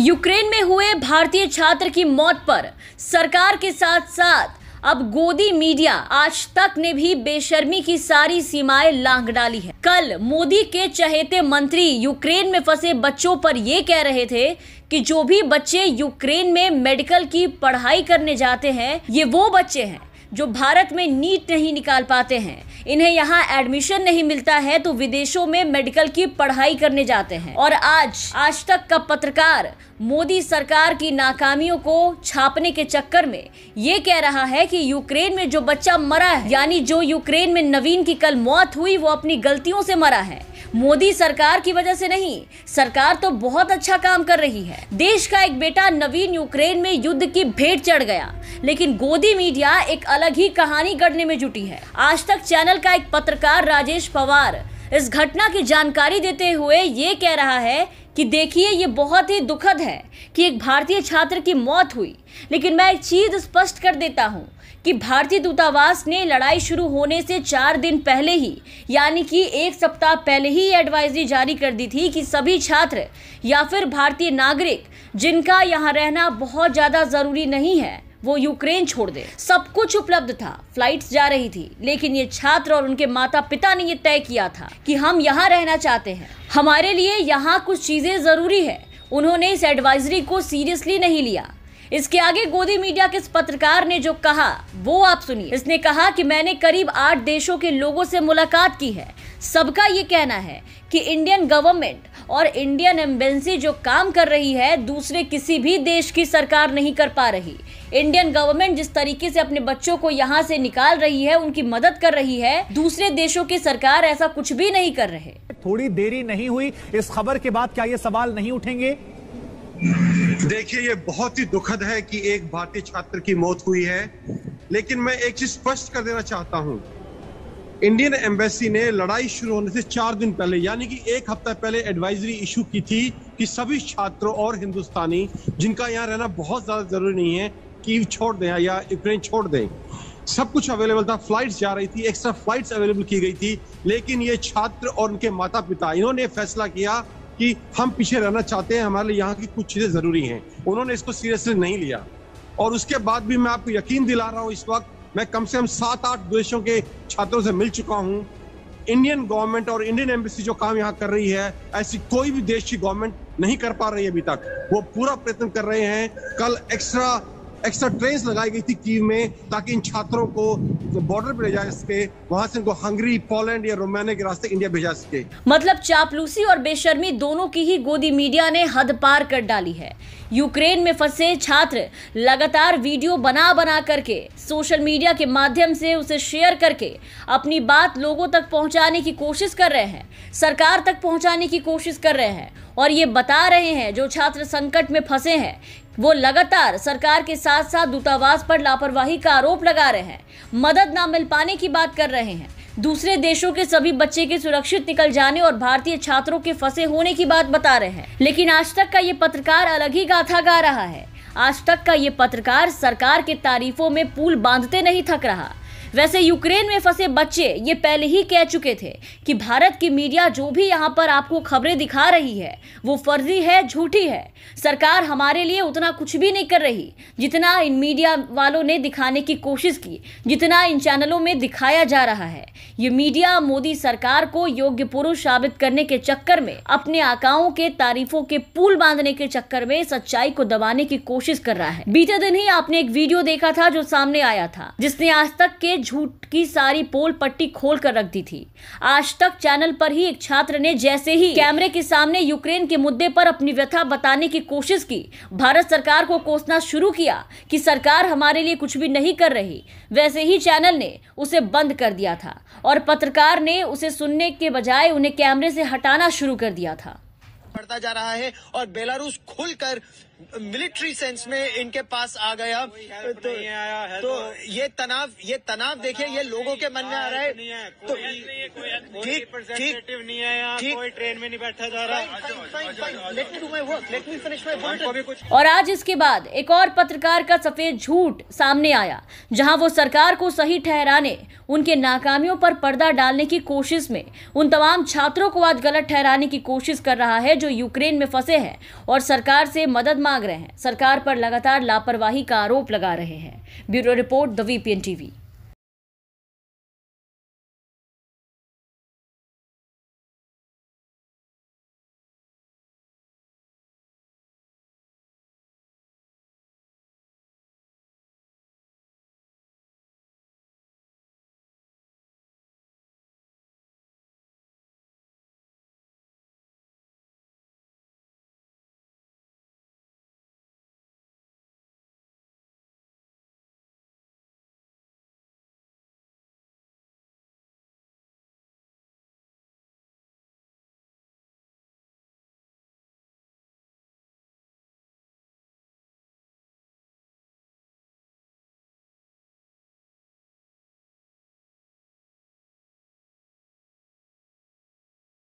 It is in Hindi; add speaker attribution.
Speaker 1: यूक्रेन में हुए भारतीय छात्र की मौत पर सरकार के साथ साथ अब गोदी मीडिया आज तक ने भी बेशर्मी की सारी सीमाएं लांग डाली है कल मोदी के चहेते मंत्री यूक्रेन में फंसे बच्चों पर ये कह रहे थे कि जो भी बच्चे यूक्रेन में मेडिकल की पढ़ाई करने जाते हैं ये वो बच्चे हैं जो भारत में नीट नहीं निकाल पाते हैं इन्हें यहाँ एडमिशन नहीं मिलता है तो विदेशों में मेडिकल की पढ़ाई करने जाते हैं और आज आज तक का पत्रकार मोदी सरकार की नाकामियों को छापने के चक्कर में ये कह रहा है कि यूक्रेन में जो बच्चा मरा है यानी जो यूक्रेन में नवीन की कल मौत हुई वो अपनी गलतियों से मरा है मोदी सरकार की वजह से नहीं सरकार तो बहुत अच्छा काम कर रही है देश का एक बेटा नवीन यूक्रेन में युद्ध की भेंट चढ़ गया लेकिन गोदी मीडिया एक अलग ही कहानी गढ़ने में जुटी है आज तक चैनल का एक पत्रकार राजेश पवार इस घटना की जानकारी देते हुए ये कह रहा है कि देखिए ये बहुत ही दुखद है कि एक भारतीय छात्र की मौत हुई लेकिन मैं एक चीज़ स्पष्ट कर देता हूँ कि भारतीय दूतावास ने लड़ाई शुरू होने से चार दिन पहले ही यानी कि एक सप्ताह पहले ही एडवाइजरी जारी कर दी थी कि सभी छात्र या फिर भारतीय नागरिक जिनका यहाँ रहना बहुत ज़्यादा ज़रूरी नहीं है वो यूक्रेन छोड़ दे सब कुछ उपलब्ध था फ्लाइट्स जा रही थी लेकिन ये छात्र और उनके माता पिता ने ये तय किया था कि हम यहाँ रहना चाहते हैं हमारे लिए यहाँ कुछ चीज़ें ज़रूरी है उन्होंने इस एडवाइजरी को सीरियसली नहीं लिया इसके आगे गोदी मीडिया के इस पत्रकार ने जो कहा वो आप सुनिए इसने कहा कि मैंने करीब आठ देशों के लोगों से मुलाकात की है सबका ये कहना है कि इंडियन गवर्नमेंट और इंडियन एम्बेसी जो काम कर रही है दूसरे किसी भी देश की सरकार नहीं कर पा रही इंडियन गवर्नमेंट जिस तरीके से अपने बच्चों को यहाँ से निकाल रही है उनकी मदद कर रही है दूसरे देशों की सरकार ऐसा कुछ भी नहीं कर रहे
Speaker 2: थोड़ी देरी नहीं हुई इस खबर के बाद क्या ये सवाल नहीं उठेंगे देखिए ये बहुत ही दुखद है कि एक भारतीय छात्र की मौत हुई है लेकिन मैं एक चीज स्पष्ट कर देना चाहता हूँ इंडियन एम्बेसी ने लड़ाई शुरू होने से चार दिन पहले यानी कि एक हफ्ता पहले एडवाइजरी इशू की थी कि सभी छात्रों और हिंदुस्तानी जिनका यहाँ रहना बहुत ज़्यादा ज़रूरी नहीं है कि छोड़ दें या यूक्रेन छोड़ दें सब कुछ अवेलेबल था फ्लाइट्स जा रही थी एक्स्ट्रा फ्लाइट्स अवेलेबल की गई थी लेकिन ये छात्र और उनके माता पिता इन्होंने फैसला किया कि हम पीछे रहना चाहते हैं हमारे लिए यहाँ की कुछ चीज़ें ज़रूरी हैं उन्होंने इसको सीरियसली नहीं लिया और उसके बाद भी मैं आपको यकीन दिला रहा हूँ इस वक्त मैं कम से कम सात आठ देशों के छात्रों से मिल चुका हूँ इंडियन गवर्नमेंट और इंडियन एम्बेसी जो काम यहाँ कर रही है ऐसी कोई भी देश की गवर्नमेंट नहीं कर पा रही है अभी तक वो पूरा प्रयत्न कर रहे हैं कल एक्स्ट्रा एक्स्ट्रा ट्रेन लगाई गई थी कीव में ताकि इन छात्रों को बॉर्डर पर ले जा सके वहाँ से इनको हंगरी पोलैंड या रोमानिया के रास्ते इंडिया भेजा सके
Speaker 1: मतलब चापलूसी और बेशर्मी दोनों की ही गोदी मीडिया ने हद पार कर डाली है यूक्रेन में फंसे छात्र लगातार वीडियो बना बना करके सोशल मीडिया के माध्यम से उसे शेयर करके अपनी बात लोगों तक पहुंचाने की कोशिश कर रहे हैं सरकार तक पहुंचाने की कोशिश कर रहे हैं और ये बता रहे हैं जो छात्र संकट में फंसे हैं वो लगातार सरकार के साथ साथ दूतावास पर लापरवाही का आरोप लगा रहे हैं मदद ना मिल पाने की बात कर रहे हैं दूसरे देशों के सभी बच्चे के सुरक्षित निकल जाने और भारतीय छात्रों के फंसे होने की बात बता रहे हैं लेकिन आज तक का ये पत्रकार अलग ही गाथा गा रहा है आज तक का ये पत्रकार सरकार के तारीफों में पुल बांधते नहीं थक रहा वैसे यूक्रेन में फंसे बच्चे ये पहले ही कह चुके थे कि भारत की मीडिया जो भी यहाँ पर आपको खबरें दिखा रही है वो फर्जी है झूठी है सरकार हमारे लिए उतना कुछ भी नहीं कर रही जितना इन मीडिया वालों ने दिखाने की कोशिश की जितना इन चैनलों में दिखाया जा रहा है ये मीडिया मोदी सरकार को योग्य पुरुष साबित करने के चक्कर में अपने आकाओं के तारीफों के पुल बांधने के चक्कर में सच्चाई को दबाने की कोशिश कर रहा है बीते दिन ही आपने एक वीडियो देखा था जो सामने आया था जिसने आज तक के झूठ की सारी पोल पट्टी खोल कर रख दी थी आज तक चैनल पर ही एक छात्र ने जैसे ही कैमरे के सामने यूक्रेन के मुद्दे पर अपनी व्यथा बताने की कोशिश की भारत सरकार को कोसना शुरू किया कि सरकार हमारे लिए कुछ भी नहीं कर रही वैसे ही चैनल ने उसे बंद कर दिया था और पत्रकार ने उसे सुनने के बजाय उन्हें कैमरे से हटाना शुरू कर दिया था
Speaker 2: बढ़ता जा रहा है और बेलारूस खुलकर मिलिट्री सेंस में इनके पास आ गया तो, नहीं आया है तो तो ये तनाव ये तनाव देखिए ये लोगों के मन में आ रहा है तो ठीक ठीक नहीं है कोई ट्रेन में नहीं बैठा जा रहा
Speaker 1: और आज इसके बाद एक और पत्रकार का सफेद झूठ सामने आया जहां वो सरकार को सही ठहराने उनके नाकामियों पर पर्दा डालने की कोशिश में उन तमाम छात्रों को आज गलत ठहराने की कोशिश कर रहा है जो यूक्रेन में फंसे हैं और सरकार से मदद मांग रहे हैं सरकार पर लगातार लापरवाही का आरोप लगा रहे हैं bureau report the VPN TV